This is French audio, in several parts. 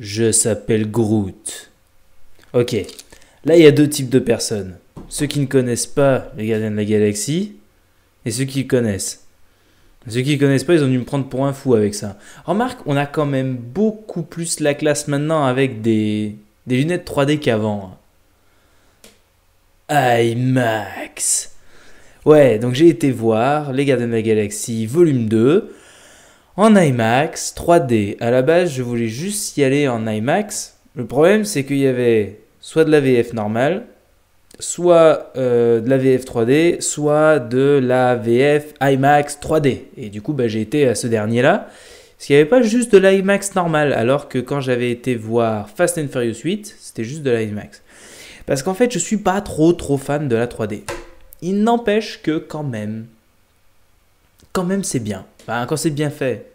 Je s'appelle Groot. Ok, là il y a deux types de personnes. Ceux qui ne connaissent pas les gardiens de la galaxie et ceux qui connaissent. Ceux qui ne connaissent pas, ils ont dû me prendre pour un fou avec ça. Remarque, on a quand même beaucoup plus la classe maintenant avec des, lunettes 3D qu'avant. IMAX. Ouais, donc j'ai été voir Les Gardiens de la Galaxie, volume 2 en IMAX 3D. À la base, je voulais juste y aller en IMAX. Le problème, c'est qu'il y avait soit de la VF normale, euh, soit de la VF 3D, soit de la VF IMAX 3D. Et du coup, bah, j'ai été à ce dernier-là. Parce qu'il n'y avait pas juste de l'IMAX normal, alors que quand j'avais été voir Fast and Furious 8, c'était juste de l'IMAX. Parce qu'en fait, je ne suis pas trop trop fan de la 3D. Il n'empêche que quand même, quand même c'est bien. Enfin, quand c'est bien fait,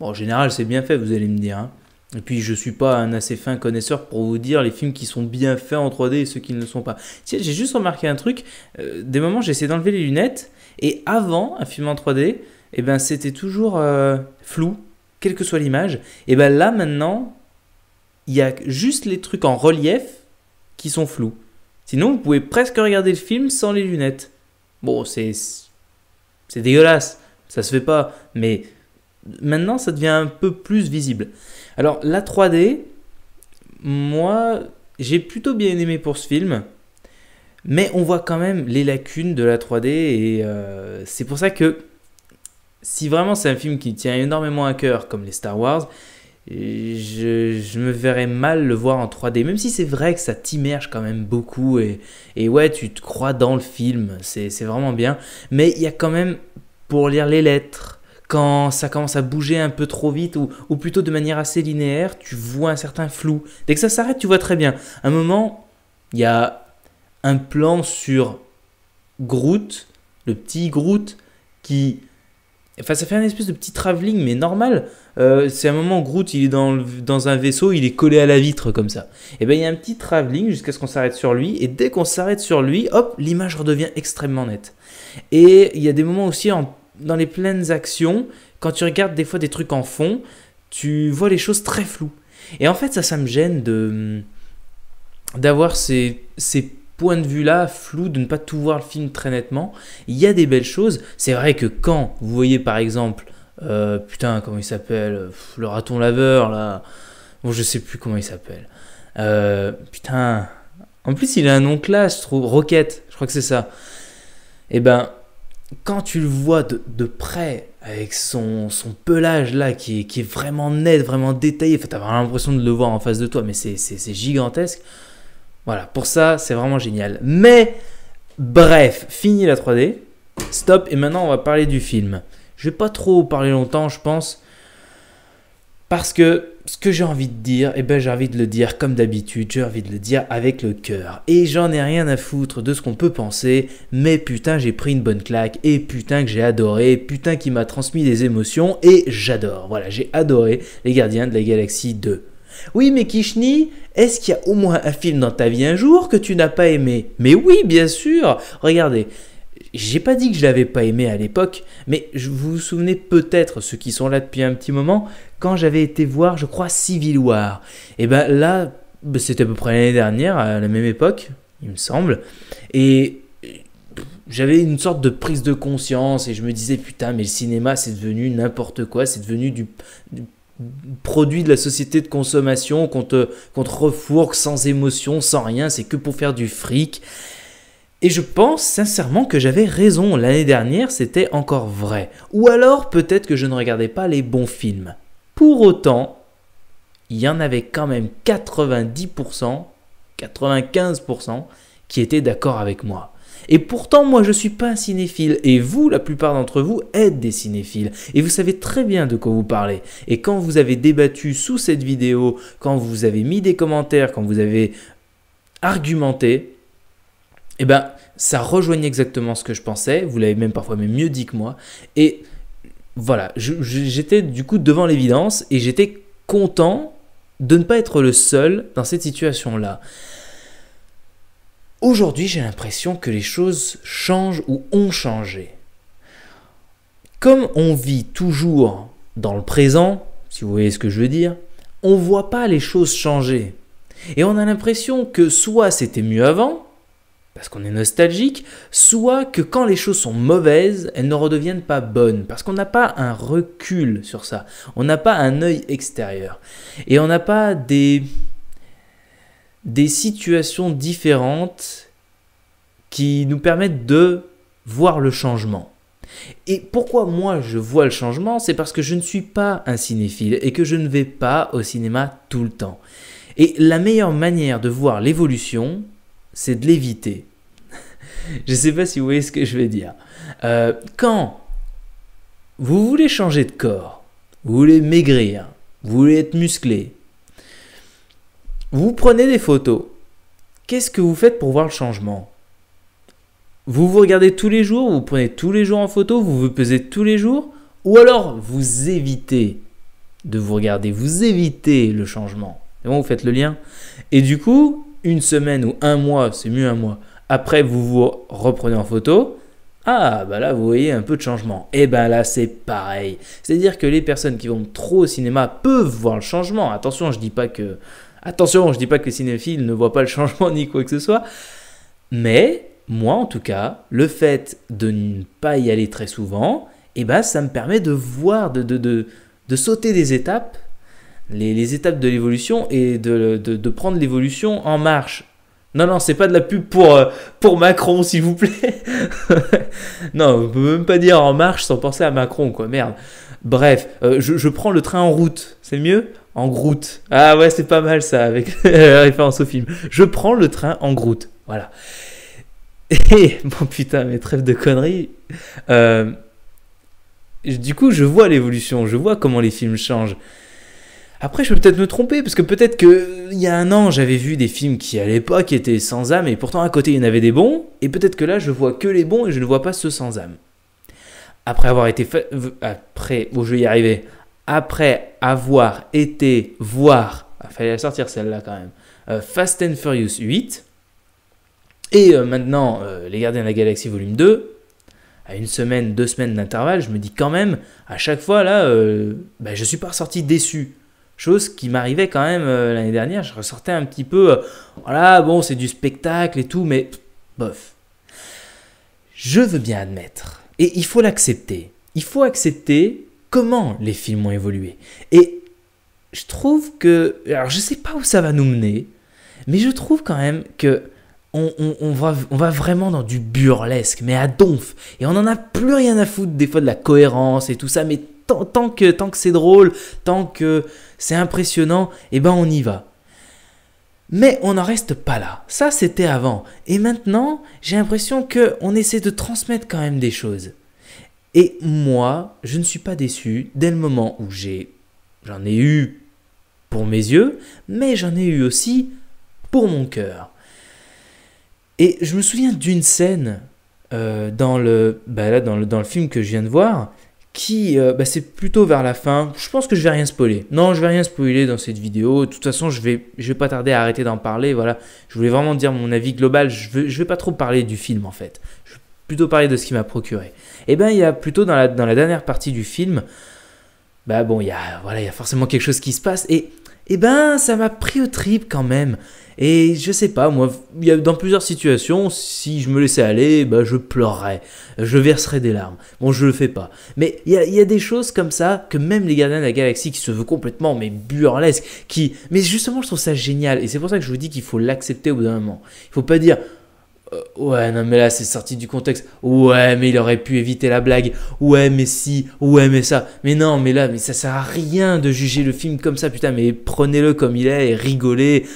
en général c'est bien fait, vous allez me dire. Hein. Et puis je ne suis pas un assez fin connaisseur pour vous dire les films qui sont bien faits en 3D et ceux qui ne le sont pas. Tiens, j'ai juste remarqué un truc. Euh, des moments, j'essaie d'enlever les lunettes et avant un film en 3D, eh ben c'était toujours euh, flou, quelle que soit l'image. Et eh ben là maintenant, il y a juste les trucs en relief qui sont flous. Sinon, vous pouvez presque regarder le film sans les lunettes. Bon, c'est c'est dégueulasse, ça se fait pas. Mais maintenant, ça devient un peu plus visible. Alors, la 3D, moi, j'ai plutôt bien aimé pour ce film. Mais on voit quand même les lacunes de la 3D et euh, c'est pour ça que si vraiment c'est un film qui tient énormément à cœur comme les Star Wars, je, je, me verrais mal le voir en 3D, même si c'est vrai que ça t'immerge quand même beaucoup et, et, ouais, tu te crois dans le film, c'est vraiment bien. Mais il y a quand même, pour lire les lettres, quand ça commence à bouger un peu trop vite ou, ou plutôt de manière assez linéaire, tu vois un certain flou. Dès que ça s'arrête, tu vois très bien. un moment, il y a un plan sur Groot, le petit Groot, qui Enfin, ça fait un espèce de petit travelling, mais normal. Euh, c'est un moment, Groot, il est dans, dans, un vaisseau, il est collé à la vitre comme ça. Et eh bien, il y a un petit travelling jusqu'à ce qu'on s'arrête sur lui. Et dès qu'on s'arrête sur lui, hop, l'image redevient extrêmement nette. Et il y a des moments aussi dans les pleines actions, quand tu regardes des fois des trucs en fond, tu vois les choses très floues. Et en fait, ça, ça me gêne de d'avoir ces, ces point de vue-là, flou, de ne pas tout voir le film très nettement. Il y a des belles choses. C'est vrai que quand vous voyez par exemple, euh, putain, comment il s'appelle Le raton laveur, là. Bon, je sais plus comment il s'appelle. Euh, putain. En plus, il a un nom classe, je trouve. je crois que c'est ça. Et eh ben, quand tu le vois de, près, avec son, pelage là qui est, vraiment net, vraiment détaillé, enfin, t'as l'impression de le voir en face de toi, mais c'est gigantesque. Voilà, pour ça, c'est vraiment génial. Mais, bref, fini la 3D. Stop, et maintenant on va parler du film. Je vais pas trop parler longtemps, je pense. Parce que ce que j'ai envie de dire, et eh ben, j'ai envie de le dire comme d'habitude, j'ai envie de le dire avec le cœur. Et j'en ai rien à foutre de ce qu'on peut penser, mais putain, j'ai pris une bonne claque, et putain que j'ai adoré, putain qui m'a transmis des émotions, et j'adore. Voilà, j'ai adoré Les Gardiens de la Galaxie 2. Oui, mais Kishni, est-ce qu'il y a au moins un film dans ta vie un jour que tu n'as pas aimé Mais oui, bien sûr Regardez, j'ai pas dit que je l'avais pas aimé à l'époque, mais vous vous souvenez peut-être, ceux qui sont là depuis un petit moment, quand j'avais été voir, je crois, Civil War. Et eh ben là, ben, c'était à peu près l'année dernière, à la même époque, il me semble. Et j'avais une sorte de prise de conscience et je me disais putain mais le cinéma c'est devenu n'importe quoi, c'est devenu du produit de la société de consommation qu'on te, refourque sans émotion, sans rien, c'est que pour faire du fric. Et je pense sincèrement que j'avais raison, l'année dernière c'était encore vrai. Ou alors peut-être que je ne regardais pas les bons films. Pour autant, il y en avait quand même 90%, 95% qui étaient d'accord avec moi. Et pourtant, moi, je ne suis pas un cinéphile, et vous, la plupart d'entre vous, êtes des cinéphiles, et vous savez très bien de quoi vous parlez. Et quand vous avez débattu sous cette vidéo, quand vous avez mis des commentaires, quand vous avez argumenté, eh ben, ça rejoignait exactement ce que je pensais, vous l'avez même parfois même mieux dit que moi, et voilà, j'étais du coup devant l'évidence, et j'étais content de ne pas être le seul dans cette situation-là. Aujourd'hui, j'ai l'impression que les choses changent ou ont changé. Comme on vit toujours dans le présent, si vous voyez ce que je veux dire, on ne voit pas les choses changer. Et on a l'impression que soit c'était mieux avant, parce qu'on est nostalgique, soit que quand les choses sont mauvaises, elles ne redeviennent pas bonnes, parce qu'on n'a pas un recul sur ça, on n'a pas un œil extérieur, et on n'a pas des des situations différentes qui nous permettent de voir le changement. Et pourquoi moi je vois le changement C'est parce que je ne suis pas un cinéphile et que je ne vais pas au cinéma tout le temps. Et la meilleure manière de voir l'évolution, c'est de l'éviter. je ne sais pas si vous voyez ce que je vais dire. Euh, quand vous voulez changer de corps, vous voulez maigrir, vous voulez être musclé, vous prenez des photos. Qu'est-ce que vous faites pour voir le changement Vous vous regardez tous les jours, vous prenez tous les jours en photo, vous vous pesez tous les jours, ou alors vous évitez de vous regarder, vous évitez le changement. Et bon, vous faites le lien. Et du coup, une semaine ou un mois, c'est mieux un mois, après vous vous reprenez en photo, ah, bah là, vous voyez un peu de changement. Et eh ben là, c'est pareil. C'est-à-dire que les personnes qui vont trop au cinéma peuvent voir le changement. Attention, je ne dis pas que Attention, je ne dis pas que les cinéphiles ne voit pas le changement ni quoi que ce soit, mais moi en tout cas, le fait de ne pas y aller très souvent, eh ben, ça me permet de voir, de, de, de, sauter des étapes, les, étapes de l'évolution et de, prendre l'évolution en marche. Non, non, c'est pas de la pub pour, euh, pour Macron, s'il vous plaît. non, on peut même pas dire en marche sans penser à Macron, quoi, merde. Bref, euh, je, prends le train en route, c'est mieux En groute. Ah ouais, c'est pas mal ça, avec la référence au film. Je prends le train en groute. Voilà. Et bon putain, mais trêve de conneries. Euh, du coup, je vois l'évolution, je vois comment les films changent. Après, je peux peut-être me tromper, parce que peut-être qu'il y a un an, j'avais vu des films qui, à l'époque, étaient sans âme, et pourtant, à côté, il y en avait des bons, et peut-être que là, je vois que les bons, et je ne vois pas ceux sans âme après avoir été après, bon, je vais y arriver, après avoir été voir, ah, fallait la sortir celle-là quand même, euh, Fast and Furious 8, et euh, maintenant euh, Les Gardiens de la Galaxie volume 2, à une semaine, deux semaines d'intervalle, je me dis quand même, à chaque fois là, je bah, je suis pas ressorti déçu. Chose qui m'arrivait quand même l'année dernière, je ressortais un petit peu, voilà, bon, c'est du spectacle et tout, mais bof. Je veux bien admettre et il faut l'accepter. Il faut accepter comment les films ont évolué. Et je trouve que... Alors je sais pas où ça va nous mener, mais je trouve quand même que... On, on, va, vraiment dans du burlesque, mais à donf. Et on n'en a plus rien à foutre des fois de la cohérence et tout ça, mais tant, tant que, tant que c'est drôle, tant que c'est impressionnant, et eh ben on y va. Mais on n'en reste pas là. Ça, c'était avant. Et maintenant, j'ai l'impression qu'on essaie de transmettre quand même des choses. Et moi, je ne suis pas déçu dès le moment où j'ai. J'en ai eu pour mes yeux, mais j'en ai eu aussi pour mon cœur. Et je me souviens d'une scène euh, bah dans, le, dans le film que je viens de voir qui, euh, bah, c'est plutôt vers la fin. Je pense que je vais rien spoiler. Non, je vais rien spoiler dans cette vidéo. De toute façon, je vais, je vais pas tarder à arrêter d'en parler. Voilà, je voulais vraiment dire mon avis global. Je veux, je vais pas trop parler du film en fait. Je vais plutôt parler de ce qui m'a procuré. Et eh ben, il y a plutôt dans la, dans la dernière partie du film, bah bon, il y voilà, il y a forcément quelque chose qui se passe et eh ben ça m'a pris au trip quand même. Et je sais pas, moi, y a, dans plusieurs situations, si je me laissais aller, ben je pleurerais, je verserais des larmes. Bon, je le fais pas. Mais il y a, y a, des choses comme ça que même les gardiens de la galaxie qui se veut complètement, mais burlesques, qui. Mais justement, je trouve ça génial. Et c'est pour ça que je vous dis qu'il faut l'accepter au bout d'un moment. Il faut pas dire, euh, ouais, non, mais là, c'est sorti du contexte. Ouais, mais il aurait pu éviter la blague. Ouais, mais si. Ouais, mais ça. Mais non, mais là, mais ça sert à rien de juger le film comme ça, putain. Mais prenez-le comme il est et rigolez.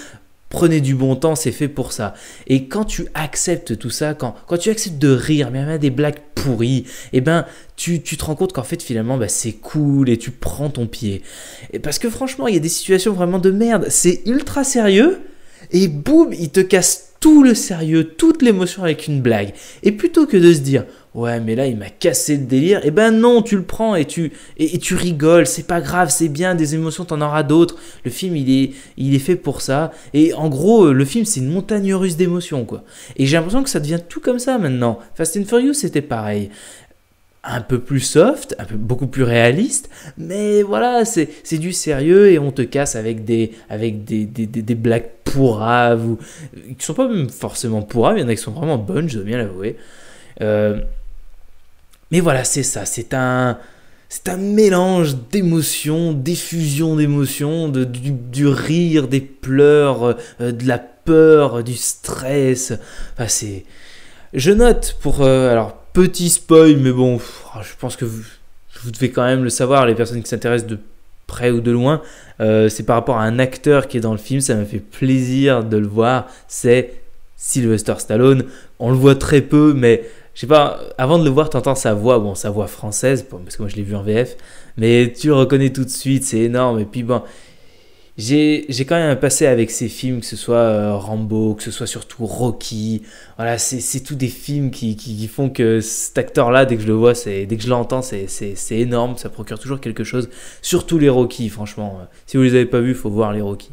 Prenez du bon temps, c'est fait pour ça. Et quand tu acceptes tout ça, quand, quand tu acceptes de rire, même à des blagues pourries, Et eh ben, tu, te rends compte qu'en fait, finalement, bah, c'est cool et tu prends ton pied. Et parce que franchement, il y a des situations vraiment de merde. C'est ultra sérieux et boum, il te casse tout le sérieux, toute l'émotion avec une blague. Et plutôt que de se dire ouais mais là il m'a cassé le délire, et eh ben non, tu le prends et tu et, tu rigoles, c'est pas grave, c'est bien, des émotions t'en auras d'autres. Le film il est il est fait pour ça. Et en gros euh, le film c'est une montagne russe d'émotions quoi. Et j'ai l'impression que ça devient tout comme ça maintenant. Fast and Furious c'était pareil un peu plus soft, beaucoup plus réaliste, mais voilà, c'est du sérieux et on te casse avec des, blagues pourraves, qui qui sont pas forcément pourraves, il y en a qui sont vraiment bonnes, je dois bien l'avouer. Euh, mais voilà, c'est ça, c'est un... mélange d'émotions, d'effusions d'émotions, du, rire, des pleurs, euh, de la peur, du stress. Enfin, Je note pour... Euh, Petit spoil, mais bon, ah, je pense que vous, devez quand même le savoir, les personnes qui s'intéressent de près ou de loin, euh, c'est par rapport à un acteur qui est dans le film, ça m'a fait plaisir de le voir, c'est Sylvester Stallone. On le voit très peu, mais je sais pas, avant de le voir, t'entends sa voix, bon, sa voix française, parce que moi je l'ai vu en VF, mais tu le reconnais tout de suite, c'est énorme, et puis bon, j'ai quand même un passé avec ces films, que ce soit euh, Rambo, que ce soit surtout Rocky. Voilà, c'est tous des films qui, qui, font que cet acteur-là, dès que je le vois, dès que je l'entends, c'est énorme. Ça procure toujours quelque chose. Surtout les Rocky, franchement. Euh, si vous les avez pas vus, faut voir les Rocky.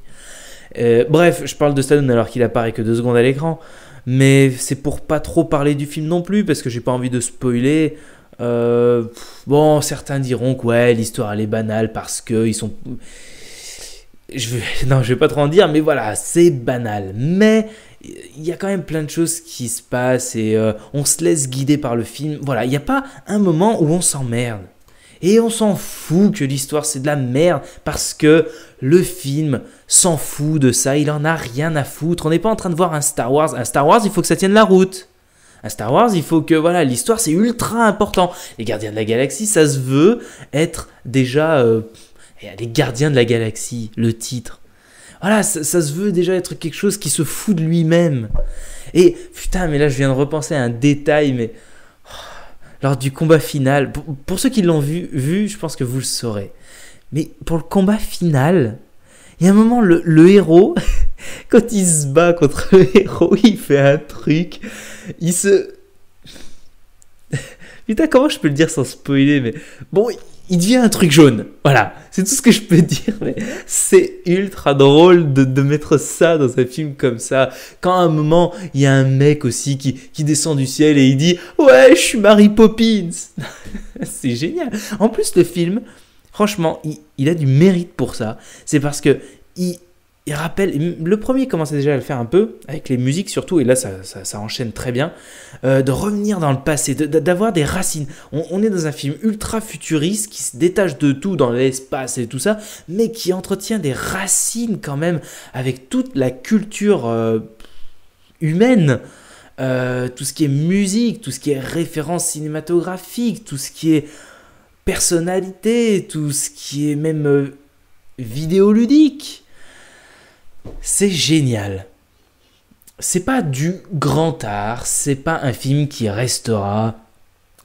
Euh, bref, je parle de Stallone alors qu'il apparaît que deux secondes à l'écran. Mais c'est pour pas trop parler du film non plus, parce que j'ai pas envie de spoiler. bon, certains diront que ouais, l'histoire elle est banale parce que ils sont, je non, je vais pas trop en dire, mais voilà, c'est banal. Mais il y a quand même plein de choses qui se passent et euh, on se laisse guider par le film. Voilà, il n'y a pas un moment où on s'emmerde. Et on s'en fout que l'histoire c'est de la merde parce que le film s'en fout de ça, il en a rien à foutre. On n'est pas en train de voir un Star Wars. Un Star Wars, il faut que ça tienne la route. Un Star Wars, il faut que voilà, l'histoire c'est ultra important. Les Gardiens de la Galaxie, ça se veut être déjà. Euh, les gardiens de la galaxie, le titre. Voilà, ça, se veut déjà être quelque chose qui se fout de lui-même. Et putain, mais là je viens de repenser à un détail, mais oh, lors du combat final, pour, ceux qui l'ont vu, je pense que vous le saurez. Mais pour le combat final, il y a un moment, le, héros, quand il se bat contre le héros, il fait un truc, il se... Putain, comment je peux le dire sans spoiler, mais bon, il devient un truc jaune. Voilà, c'est tout ce que je peux dire, mais c'est ultra drôle de, de, mettre ça dans un film comme ça. Quand à un moment, il y a un mec aussi qui, descend du ciel et il dit Ouais, je suis Mary Poppins C'est génial. En plus, le film, franchement, il, a du mérite pour ça. C'est parce que il, il rappelle, le premier commençait déjà à le faire un peu, avec les musiques surtout, et là ça, enchaîne très bien, euh, de revenir dans le passé, d'avoir des racines. On, est dans un film ultra futuriste qui se détache de tout dans l'espace et tout ça, mais qui entretient des racines quand même avec toute la culture euh, humaine. Euh, tout ce qui est musique, tout ce qui est référence cinématographique, tout ce qui est personnalité, tout ce qui est même vidéoludique c'est génial. C'est pas du grand art, c'est pas un film qui restera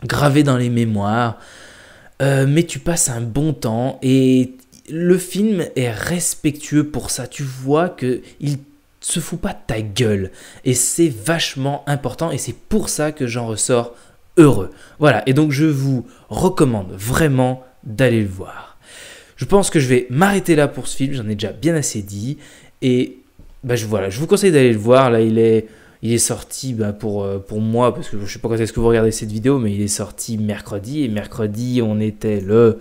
gravé dans les mémoires, euh, mais tu passes un bon temps et le film est respectueux pour ça. Tu vois que il se fout pas ta gueule et c'est vachement important et c'est pour ça que j'en ressors heureux. Voilà, et donc je vous recommande vraiment d'aller le voir. Je pense que je vais m'arrêter là pour ce film, j'en ai déjà bien assez dit et bah, je, voilà, je vous conseille d'aller le voir. Là, il est, il est sorti bah, pour, euh, pour moi, parce que je sais pas quand est-ce que vous regardez cette vidéo, mais il est sorti mercredi. Et mercredi, on était le,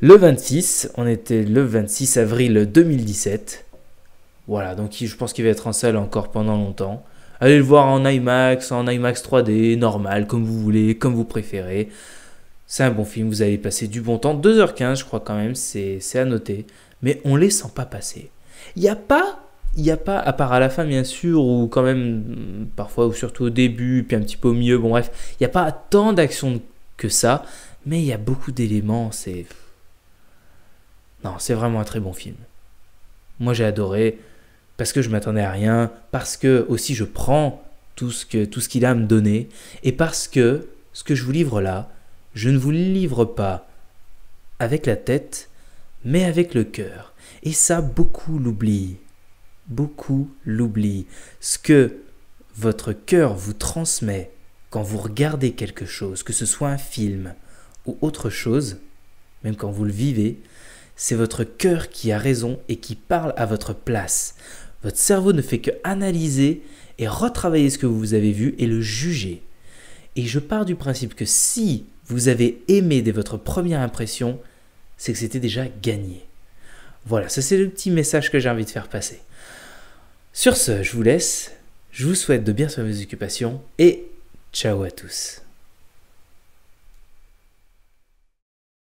le 26. On était le 26 avril 2017. Voilà, donc je pense qu'il va être en salle encore pendant longtemps. Allez le voir en IMAX, en IMAX 3D, normal, comme vous voulez, comme vous préférez. C'est un bon film, vous allez passer du bon temps. 2h15, je crois quand même, c'est à noter. Mais on ne les sent pas passer. Il n'y a pas il n'y a pas, à part à la fin bien sûr, ou quand même parfois, ou surtout au début, puis un petit peu au milieu, bon bref, il n'y a pas tant d'actions que ça, mais il y a beaucoup d'éléments, c'est... Non, c'est vraiment un très bon film. Moi j'ai adoré, parce que je m'attendais à rien, parce que aussi je prends tout ce qu'il a à me donner, et parce que ce que je vous livre là, je ne vous livre pas avec la tête, mais avec le cœur. Et ça, beaucoup l'oublie, Beaucoup l'oublient. Ce que votre cœur vous transmet quand vous regardez quelque chose, que ce soit un film ou autre chose, même quand vous le vivez, c'est votre cœur qui a raison et qui parle à votre place. Votre cerveau ne fait que analyser et retravailler ce que vous avez vu et le juger. Et je pars du principe que si vous avez aimé dès votre première impression, c'est que c'était déjà gagné. Voilà, ça c'est le petit message que j'ai envie de faire passer. Sur ce, je vous laisse, je vous souhaite de bien sur vos occupations et ciao à tous.